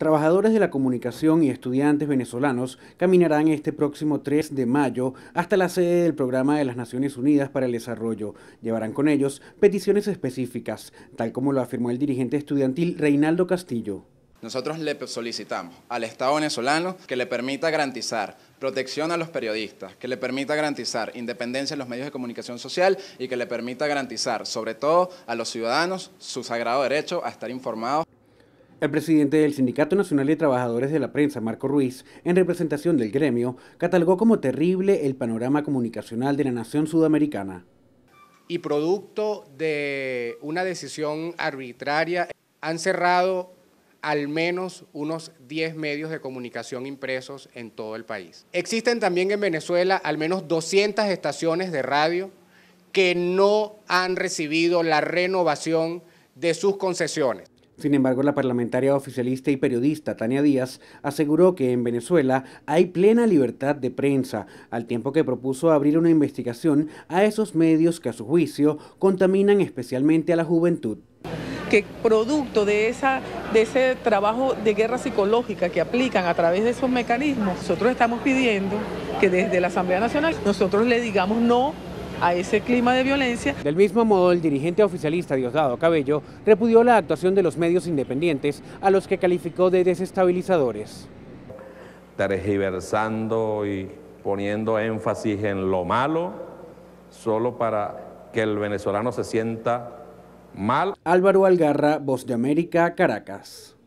Trabajadores de la comunicación y estudiantes venezolanos caminarán este próximo 3 de mayo hasta la sede del Programa de las Naciones Unidas para el Desarrollo. Llevarán con ellos peticiones específicas, tal como lo afirmó el dirigente estudiantil Reinaldo Castillo. Nosotros le solicitamos al Estado venezolano que le permita garantizar protección a los periodistas, que le permita garantizar independencia en los medios de comunicación social y que le permita garantizar, sobre todo, a los ciudadanos su sagrado derecho a estar informados. El presidente del Sindicato Nacional de Trabajadores de la Prensa, Marco Ruiz, en representación del gremio, catalogó como terrible el panorama comunicacional de la nación sudamericana. Y producto de una decisión arbitraria, han cerrado al menos unos 10 medios de comunicación impresos en todo el país. Existen también en Venezuela al menos 200 estaciones de radio que no han recibido la renovación de sus concesiones. Sin embargo, la parlamentaria oficialista y periodista Tania Díaz aseguró que en Venezuela hay plena libertad de prensa, al tiempo que propuso abrir una investigación a esos medios que a su juicio contaminan especialmente a la juventud que producto de, de ese trabajo de guerra psicológica que aplican a través de esos mecanismos, nosotros estamos pidiendo que desde la Asamblea Nacional nosotros le digamos no a ese clima de violencia. Del mismo modo, el dirigente oficialista Diosdado Cabello repudió la actuación de los medios independientes a los que calificó de desestabilizadores. Tergiversando y poniendo énfasis en lo malo, solo para que el venezolano se sienta mal. Álvaro Algarra, Voz de América, Caracas.